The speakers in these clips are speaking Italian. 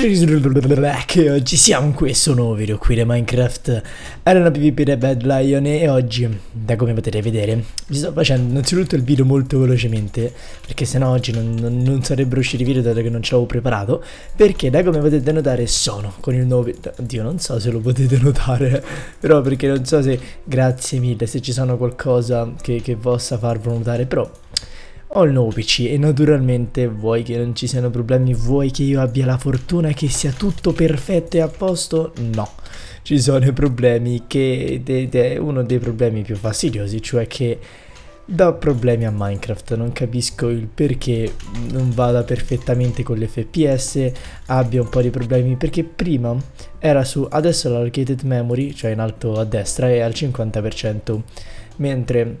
Che oggi siamo in questo nuovo video qui di Minecraft Arena PvP di Bad Lion e oggi, da come potete vedere, vi sto facendo innanzitutto il video molto velocemente perché sennò oggi non, non, non sarebbero usciti i video dato che non ce l'avevo preparato perché da come potete notare sono con il nuovo... Oddio non so se lo potete notare però perché non so se... Grazie mille se ci sono qualcosa che, che possa farvelo notare però ho il nuovo PC e naturalmente vuoi che non ci siano problemi, vuoi che io abbia la fortuna che sia tutto perfetto e a posto? No, ci sono i problemi che è uno dei problemi più fastidiosi, cioè che dà problemi a Minecraft, non capisco il perché non vada perfettamente con l'FPS, abbia un po' di problemi perché prima era su, adesso l'allocated memory, cioè in alto a destra, è al 50%, mentre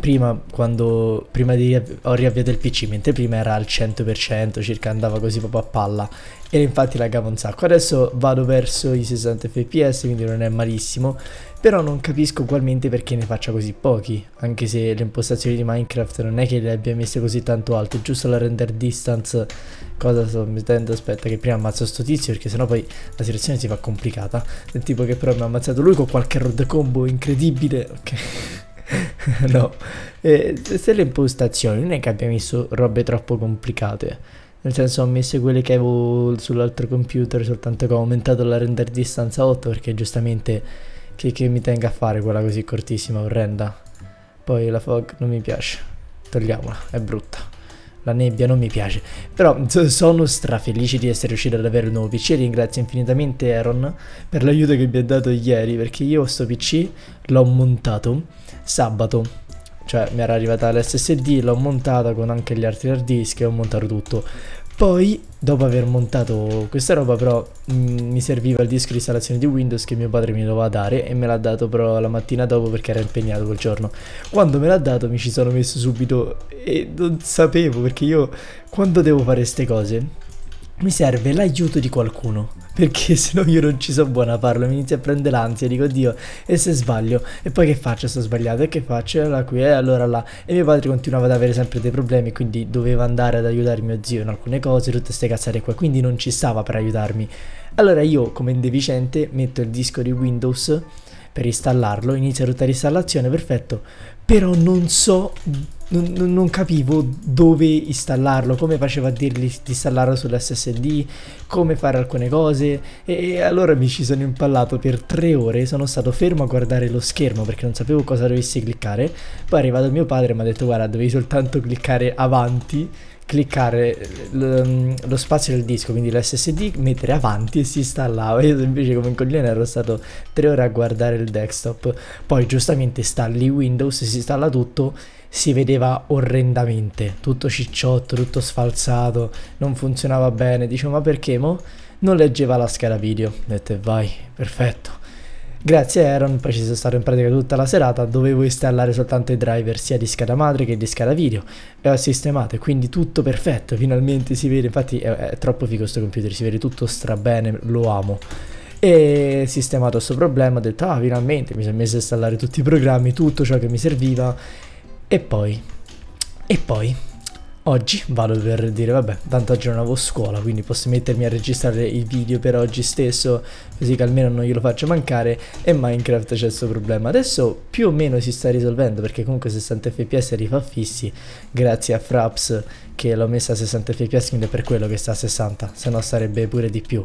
prima, quando, prima di, ho riavviato il PC, mentre prima era al 100%, circa andava così proprio a palla e infatti laggava un sacco. Adesso vado verso i 60 fps, quindi non è malissimo, però non capisco ugualmente perché ne faccia così pochi, anche se le impostazioni di Minecraft non è che le abbia messe così tanto alte, giusto la render distance, cosa sto mettendo, aspetta che prima ammazzo sto tizio perché sennò poi la situazione si fa complicata, del tipo che però mi ha ammazzato lui con qualche road combo incredibile, ok. no, eh, se le impostazioni non è che abbia messo robe troppo complicate. Nel senso ho messo quelle che avevo sull'altro computer, soltanto che ho aumentato la render distanza 8 perché giustamente che, che mi tenga a fare quella così cortissima, orrenda. Poi la fog non mi piace, togliamola, è brutta. La nebbia non mi piace, però sono strafelice di essere riuscito ad avere un nuovo PC ringrazio infinitamente Aaron per l'aiuto che mi ha dato ieri, perché io questo PC l'ho montato sabato, cioè mi era arrivata l'SSD, l'ho montata con anche gli altri hard disk e ho montato tutto. Poi, dopo aver montato questa roba, però mh, mm, mi serviva il disco di installazione di Windows che mio padre mi doveva dare e me l'ha dato però la mattina dopo perché era impegnato quel giorno. Quando me l'ha dato mi ci sono messo subito e non sapevo perché io quando devo fare queste cose mi serve l'aiuto di qualcuno. Perché se no io non ci so buona a farlo, mi inizia a prendere l'ansia, dico Dio, e se sbaglio? E poi che faccio? Sto sbagliato, e che faccio? E allora qui, e allora là. E mio padre continuava ad avere sempre dei problemi, quindi doveva andare ad aiutare mio zio in alcune cose, tutte queste cazzate qua, quindi non ci stava per aiutarmi. Allora io, come indeficiente, metto il disco di Windows per installarlo, inizia tutta l'installazione, perfetto, però non so non, non, capivo dove installarlo, come faceva a dirgli di installarlo sull'SSD, come fare alcune cose e, e allora mi ci sono impallato per tre ore, sono stato fermo a guardare lo schermo perché non sapevo cosa dovessi cliccare, poi è arrivato mio padre e mi ha detto guarda dovevi soltanto cliccare avanti cliccare mm, lo spazio del disco, quindi l'SSD, mettere avanti e si installava. Io invece come coglione ero stato tre ore a guardare il desktop. Poi giustamente installi Windows, si installa tutto, si vedeva orrendamente, tutto cicciotto, tutto sfalsato, non funzionava bene. Dicevo ma perché mo? Non leggeva la scheda video. Ho detto vai, perfetto. Grazie Aaron, poi ci sono stato in pratica tutta la serata, dovevo installare soltanto i driver sia di scala madre che di scala video e ho sistemato, quindi tutto perfetto, finalmente si vede, infatti è, è troppo figo questo computer, si vede tutto strabene, lo amo. E sistemato questo problema ho detto ah finalmente mi sono messo a installare tutti i programmi, tutto ciò che mi serviva e poi, e poi Oggi vado per dire vabbè, tanto oggi non avevo scuola, quindi posso mettermi a registrare i video per oggi stesso, così che almeno non glielo faccio mancare e Minecraft c'è questo problema. Adesso più o meno si sta risolvendo perché comunque 60 fps rifà fissi grazie a Fraps che l'ho messa a 60 fps, quindi è per quello che sta a 60, se no sarebbe pure di più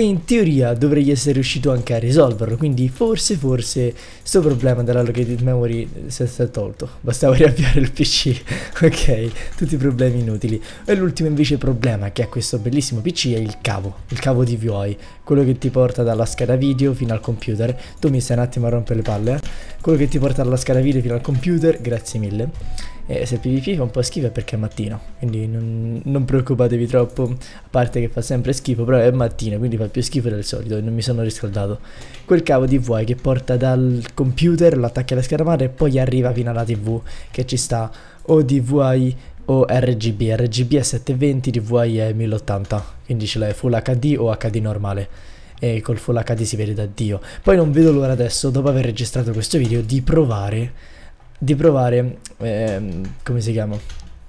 e in teoria dovrei essere riuscito anche a risolverlo, quindi forse forse sto problema dell'allocated memory si è tolto, bastava riavviare il PC, ok, tutti i problemi inutili. E l'ultimo invece problema che ha questo bellissimo PC è il cavo, il cavo DVI, quello che ti porta dalla scheda video fino al computer, tu mi stai un attimo a rompere le palle, eh? quello che ti porta dalla scheda video fino al computer, grazie mille. E se PvP fa un po' schifo è perché è mattino, quindi non, non, preoccupatevi troppo, a parte che fa sempre schifo, però è mattina, quindi fa più schifo del solito e non mi sono riscaldato. Quel cavo DVI che porta dal computer, l'attacca attacca alla schermata e poi arriva fino alla TV, che ci sta o DVI o RGB, RGB è 720, DVI è 1080, quindi ce l'hai Full HD o HD normale e col Full HD si vede da Dio. Poi non vedo l'ora adesso, dopo aver registrato questo video, di provare di provare, ehm, come si chiama?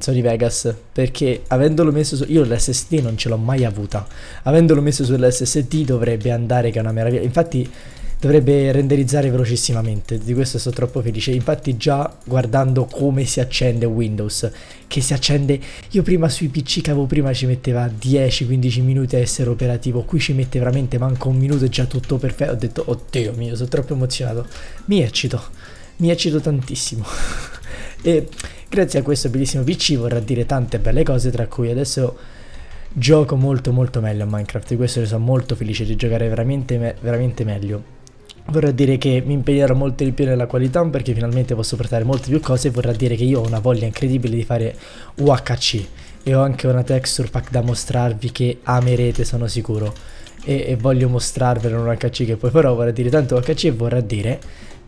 Sony Vegas perché avendolo messo su io l'SSD non ce l'ho mai avuta avendolo messo sull'SSD dovrebbe andare che è una meraviglia infatti dovrebbe renderizzare velocissimamente di questo sono troppo felice infatti già guardando come si accende Windows che si accende io prima sui pc che avevo prima ci metteva 10-15 minuti a essere operativo qui ci mette veramente manco un minuto e già tutto perfetto ho detto oddio mio sono troppo emozionato mi eccito mi eccito tantissimo. e grazie a questo bellissimo PC vorrà dire tante belle cose, tra cui adesso gioco molto molto meglio a Minecraft. Di questo ne sono molto felice di giocare veramente, me veramente meglio. Vorrà dire che mi impegnerò molto di più nella qualità perché finalmente posso portare molte più cose. Vorrà dire che io ho una voglia incredibile di fare UHC e ho anche una texture pack da mostrarvi che amerete, sono sicuro. E, e voglio mostrarvelo in un UHC che poi però Vorrà dire tanto UHC e vorrà dire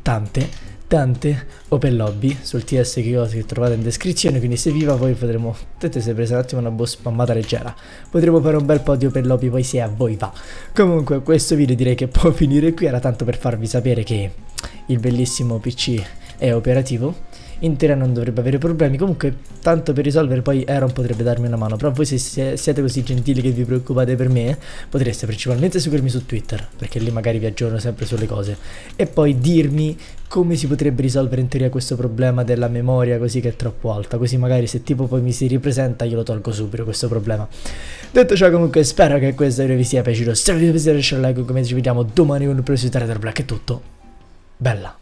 tante Dante Open Lobby sul TS che Kiosk che trovate in descrizione, quindi se viva voi potremo, potete se presa un attimo una boss spammata leggera, potremo fare un bel po' di Open Lobby poi se a voi va. Comunque questo video direi che può finire qui, era tanto per farvi sapere che il bellissimo PC è operativo intera non dovrebbe avere problemi. Comunque, tanto per risolvere, poi Aaron potrebbe darmi una mano. Però voi se siete così gentili che vi preoccupate per me, potreste principalmente seguirmi su Twitter, perché lì magari vi aggiorno sempre sulle cose. E poi dirmi come si potrebbe risolvere in teoria questo problema della memoria così che è troppo alta. Così magari se tipo poi mi si ripresenta io lo tolgo subito questo problema. Detto ciò comunque spero che questo video vi sia piaciuto. Se vi piace lasciare un like, un commento, ci vediamo domani con il prossimo Trader Black. È tutto. Bella.